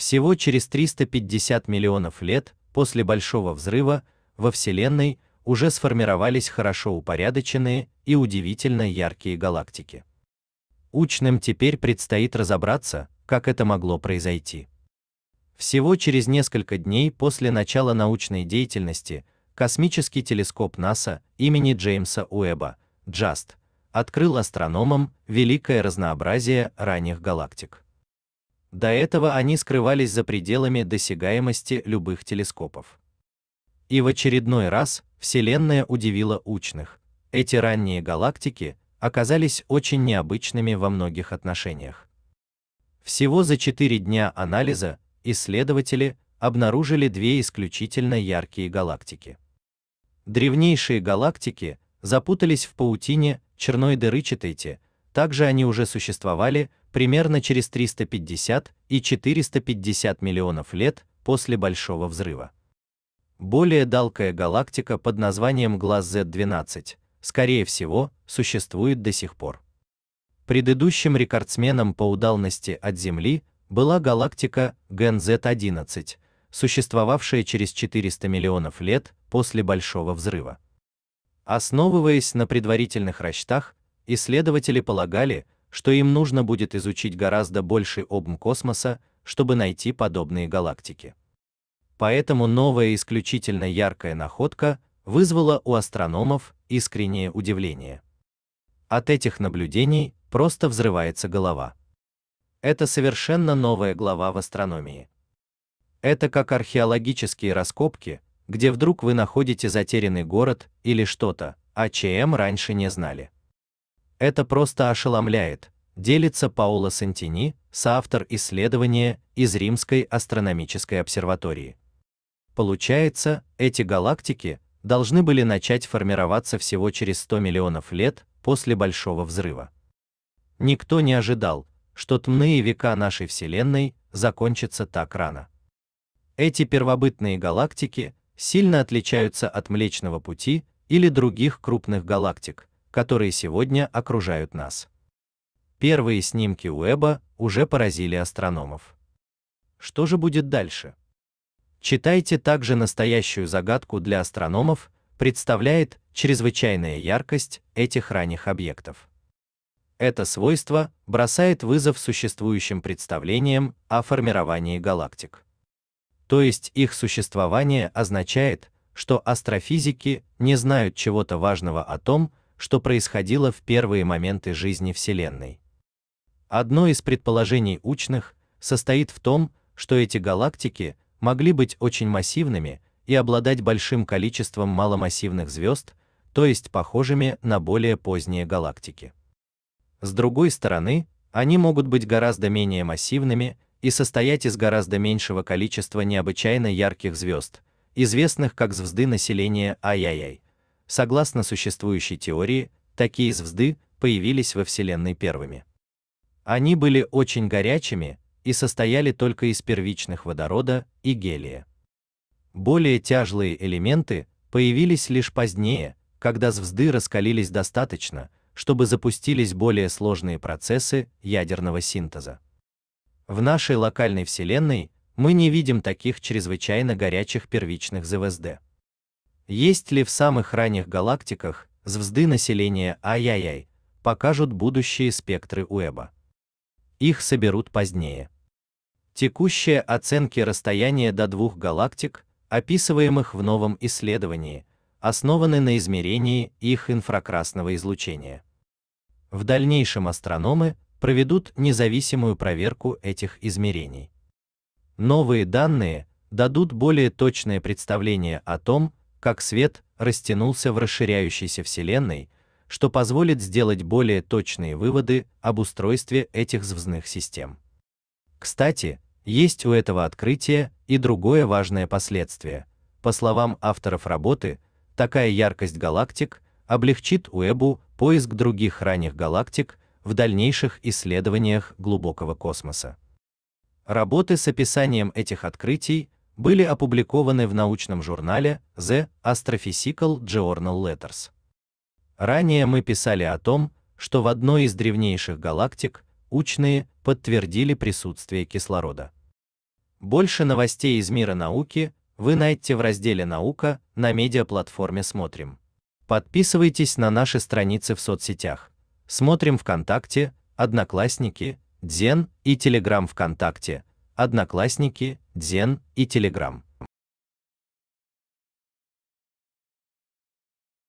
Всего через 350 миллионов лет после Большого взрыва во Вселенной уже сформировались хорошо упорядоченные и удивительно яркие галактики. Учным теперь предстоит разобраться, как это могло произойти. Всего через несколько дней после начала научной деятельности космический телескоп НАСА имени Джеймса Уэба JAST, открыл астрономам великое разнообразие ранних галактик. До этого они скрывались за пределами досягаемости любых телескопов. И в очередной раз Вселенная удивила ученых. Эти ранние галактики оказались очень необычными во многих отношениях. Всего за 4 дня анализа исследователи обнаружили две исключительно яркие галактики. Древнейшие галактики запутались в паутине черной дыры Читайте, также они уже существовали примерно через 350 и 450 миллионов лет после Большого взрыва. Более далкая галактика под названием Глаз Z12, скорее всего, существует до сих пор. Предыдущим рекордсменом по удалности от Земли была галактика Ген Z11, существовавшая через 400 миллионов лет после Большого взрыва. Основываясь на предварительных расчетах, исследователи полагали, что им нужно будет изучить гораздо больше обм космоса, чтобы найти подобные галактики. Поэтому новая исключительно яркая находка вызвала у астрономов искреннее удивление. От этих наблюдений просто взрывается голова. Это совершенно новая глава в астрономии. Это как археологические раскопки, где вдруг вы находите затерянный город или что-то, о чем раньше не знали. Это просто ошеломляет, делится Пауло Сантини, соавтор исследования из Римской астрономической обсерватории. Получается, эти галактики должны были начать формироваться всего через 100 миллионов лет после Большого взрыва. Никто не ожидал, что тмные века нашей Вселенной закончатся так рано. Эти первобытные галактики сильно отличаются от Млечного Пути или других крупных галактик, которые сегодня окружают нас. Первые снимки Уэба уже поразили астрономов. Что же будет дальше? Читайте также настоящую загадку для астрономов, представляет чрезвычайная яркость этих ранних объектов. Это свойство бросает вызов существующим представлениям о формировании галактик. То есть их существование означает, что астрофизики не знают чего-то важного о том, что происходило в первые моменты жизни Вселенной. Одно из предположений ученых состоит в том, что эти галактики могли быть очень массивными и обладать большим количеством маломассивных звезд, то есть похожими на более поздние галактики. С другой стороны, они могут быть гораздо менее массивными и состоять из гораздо меньшего количества необычайно ярких звезд, известных как звезды населения Ай-Яй-Яй, Согласно существующей теории, такие звезды появились во Вселенной первыми. Они были очень горячими и состояли только из первичных водорода и гелия. Более тяжелые элементы появились лишь позднее, когда звезды раскалились достаточно, чтобы запустились более сложные процессы ядерного синтеза. В нашей локальной Вселенной мы не видим таких чрезвычайно горячих первичных ЗВСД. Есть ли в самых ранних галактиках звезды населения ай-яй-яй, покажут будущие спектры Уэба. Их соберут позднее. Текущие оценки расстояния до двух галактик, описываемых в новом исследовании, основаны на измерении их инфракрасного излучения. В дальнейшем астрономы проведут независимую проверку этих измерений. Новые данные дадут более точное представление о том, как свет растянулся в расширяющейся Вселенной, что позволит сделать более точные выводы об устройстве этих звездных систем. Кстати, есть у этого открытия и другое важное последствие. По словам авторов работы, такая яркость галактик облегчит Уэбу поиск других ранних галактик в дальнейших исследованиях глубокого космоса. Работы с описанием этих открытий были опубликованы в научном журнале The Astrophysical Journal Letters. Ранее мы писали о том, что в одной из древнейших галактик ученые подтвердили присутствие кислорода. Больше новостей из мира науки вы найдете в разделе «Наука» на медиаплатформе «Смотрим». Подписывайтесь на наши страницы в соцсетях. Смотрим ВКонтакте, Одноклассники, Дзен и Телеграм ВКонтакте, Одноклассники, Дзен и Telegram.